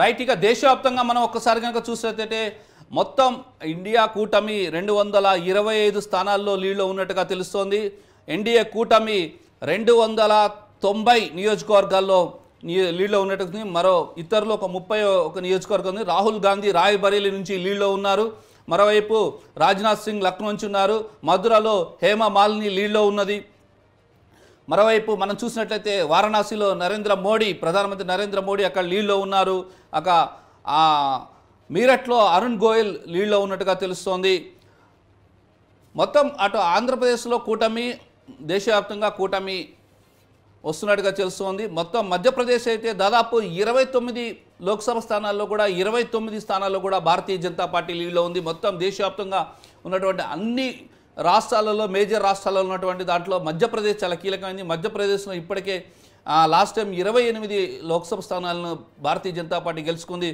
right ఇక దేశవ్యాప్తంగా మనం ఒక్కసారి కనుక చూసినట్టయితే మొత్తం ఇండియా కూటమి రెండు వందల ఇరవై ఐదు స్థానాల్లో లీడ్లో ఉన్నట్టుగా తెలుస్తోంది ఎన్డీఏ కూటమి రెండు వందల తొంభై నియోజకవర్గాల్లో లీడ్లో ఉన్నట్టుంది మరో ఇతరులు ఒక ముప్పై ఒక నియోజకవర్గం ఉంది రాహుల్ గాంధీ రాయ్బరేలీ నుంచి లీడ్లో ఉన్నారు మరోవైపు రాజ్నాథ్ సింగ్ లక్నో నుంచి ఉన్నారు మధురలో హేమ మాలిని లీడ్లో ఉన్నది మరోవైపు మనం చూసినట్లయితే వారణాసిలో నరేంద్ర మోడీ ప్రధానమంత్రి నరేంద్ర మోడీ అక్కడ లీడ్లో ఉన్నారు అక మీరట్లో అరుణ్ గోయల్ లీడ్లో ఉన్నట్టుగా తెలుస్తోంది మొత్తం అటు ఆంధ్రప్రదేశ్లో కూటమి దేశవ్యాప్తంగా కూటమి వస్తున్నట్టుగా తెలుస్తోంది మొత్తం మధ్యప్రదేశ్ అయితే దాదాపు ఇరవై తొమ్మిది లోక్సభ స్థానాల్లో కూడా ఇరవై తొమ్మిది స్థానాల్లో కూడా భారతీయ జనతా పార్టీ లీడ్లో ఉంది మొత్తం దేశవ్యాప్తంగా ఉన్నటువంటి అన్ని రాష్ట్రాలలో మేజర్ రాష్ట్రాలలో ఉన్నటువంటి దాంట్లో మధ్యప్రదేశ్ చాలా కీలకమైంది మధ్యప్రదేశ్లో ఇప్పటికే లాస్ట్ టైం ఇరవై ఎనిమిది లోక్సభ స్థానాలను భారతీయ జనతా పార్టీ గెలుచుకుంది